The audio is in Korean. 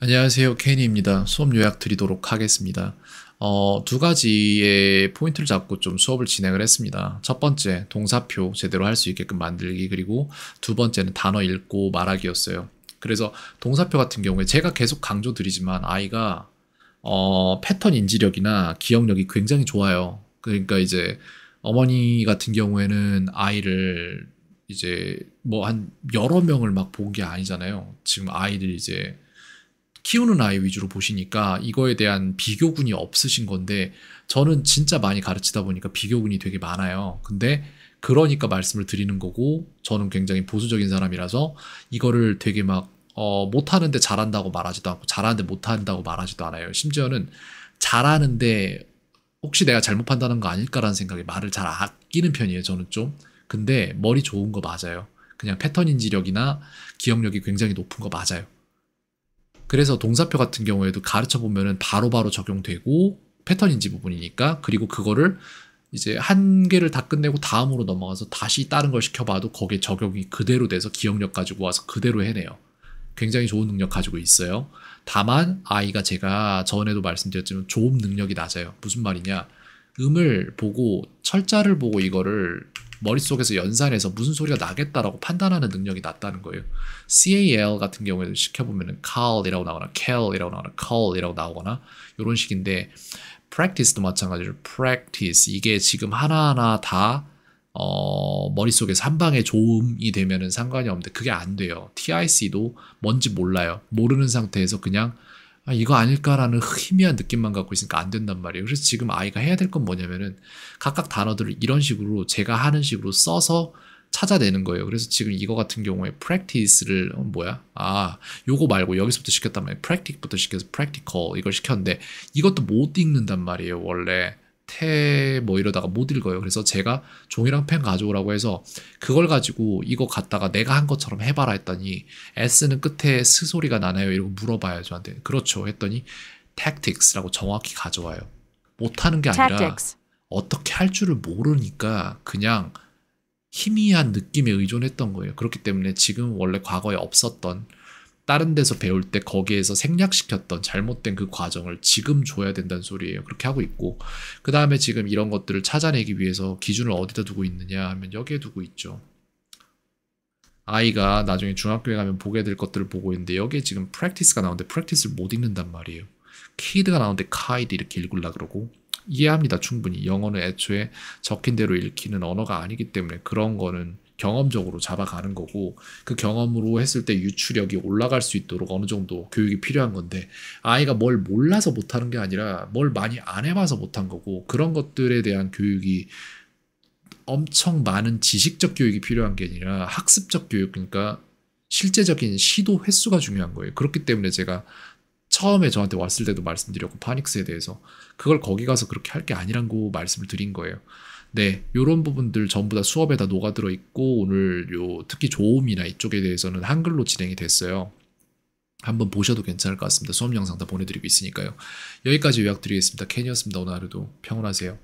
안녕하세요. 케니입니다. 수업 요약 드리도록 하겠습니다. 어, 두 가지의 포인트를 잡고 좀 수업을 진행을 했습니다. 첫 번째, 동사표 제대로 할 수 있게끔 만들기, 그리고 두 번째는 단어 읽고 말하기였어요. 그래서 동사표 같은 경우에 제가 계속 강조드리지만 아이가 어, 패턴 인지력이나 기억력이 굉장히 좋아요. 그러니까 이제 어머니 같은 경우에는 아이를 이제 뭐 한 여러 명을 막 본 게 아니잖아요. 지금 아이들 이제 키우는 아이 위주로 보시니까 이거에 대한 비교군이 없으신 건데 저는 진짜 많이 가르치다 보니까 비교군이 되게 많아요. 근데 그러니까 말씀을 드리는 거고 저는 굉장히 보수적인 사람이라서 이거를 되게 막 어, 못하는데 잘한다고 말하지도 않고 잘하는데 못한다고 말하지도 않아요. 심지어는 잘하는데 혹시 내가 잘못 판단한 거 아닐까라는 생각에 말을 잘 아끼는 편이에요. 저는 좀 근데 머리 좋은 거 맞아요. 그냥 패턴 인지력이나 기억력이 굉장히 높은 거 맞아요. 그래서 동사표 같은 경우에도 가르쳐 보면은 바로바로 적용되고 패턴인지 부분이니까 그리고 그거를 이제 한 개를 다 끝내고 다음으로 넘어가서 다시 다른 걸 시켜봐도 거기에 적용이 그대로 돼서 기억력 가지고 와서 그대로 해내요. 굉장히 좋은 능력 가지고 있어요. 다만 아이가 제가 전에도 말씀드렸지만 조음 능력이 낮아요. 무슨 말이냐? 음을 보고 철자를 보고 이거를 머릿속에서 연산해서 무슨 소리가 나겠다라고 판단하는 능력이 낮다는 거예요. CAL 같은 경우에도 시켜보면 c a l 이라고 나오거나 c a l 이라고 나오거나 c a l 이라고 나오거나 이런 식인데 practice도 마찬가지로 practice 이게 지금 하나하나 다 어, 머릿속에서 방에 조음이 되면 상관이 없는데 그게 안 돼요. TIC도 뭔지 몰라요. 모르는 상태에서 그냥 아, 이거 아닐까라는 희미한 느낌만 갖고 있으니까 안 된단 말이에요. 그래서 지금 아이가 해야 될 건 뭐냐면은 각각 단어들을 이런 식으로 제가 하는 식으로 써서 찾아내는 거예요. 그래서 지금 이거 같은 경우에 practice를 어, 뭐야? 아, 요거 말고 여기서부터 시켰단 말이에요. practice부터 시켜서 practical 이걸 시켰는데 이것도 못 읽는단 말이에요, 원래. 태뭐 이러다가 못 읽어요. 그래서 제가 종이랑 펜 가져오라고 해서 그걸 가지고 이거 갖다가 내가 한 것처럼 해봐라 했더니 S는 끝에 스 소리가 나나요? 이러고 물어봐요 저한테. 그렇죠 했더니 tactics라고 정확히 가져와요. 못하는 게 아니라 tactics. 어떻게 할 줄을 모르니까 그냥 희미한 느낌에 의존했던 거예요. 그렇기 때문에 지금 원래 과거에 없었던 다른 데서 배울 때 거기에서 생략시켰던 잘못된 그 과정을 지금 줘야 된다는 소리예요. 그렇게 하고 있고 그 다음에 지금 이런 것들을 찾아내기 위해서 기준을 어디다 두고 있느냐 하면 여기에 두고 있죠. 아이가 나중에 중학교에 가면 보게 될 것들을 보고 있는데 여기에 지금 프랙티스가 나오는데 프랙티스를 못 읽는단 말이에요. 키드가 나오는데 카이드 이렇게 읽으려고 그러고 이해합니다. 충분히 영어는 애초에 적힌 대로 읽히는 언어가 아니기 때문에 그런 거는 경험적으로 잡아가는 거고 그 경험으로 했을 때유출력이 올라갈 수 있도록 어느 정도 교육이 필요한 건데 아이가 뭘 몰라서 못하는 게 아니라 뭘 많이 안 해봐서 못한 거고 그런 것들에 대한 교육이 엄청 많은 지식적 교육이 필요한 게 아니라 학습적 교육 그러니까 실제적인 시도 횟수가 중요한 거예요. 그렇기 때문에 제가 처음에 저한테 왔을 때도 말씀드렸고 파닉스에 대해서 그걸 거기 가서 그렇게 할 게 아니란 거 말씀을 드린 거예요. 네, 요런 부분들 전부 다 수업에 다 녹아들어 있고 오늘 요 특히 조음이나 이쪽에 대해서는 한글로 진행이 됐어요. 한번 보셔도 괜찮을 것 같습니다. 수업 영상 다 보내드리고 있으니까요. 여기까지 요약드리겠습니다. 캔이었습니다. 오늘 하루도 평온하세요.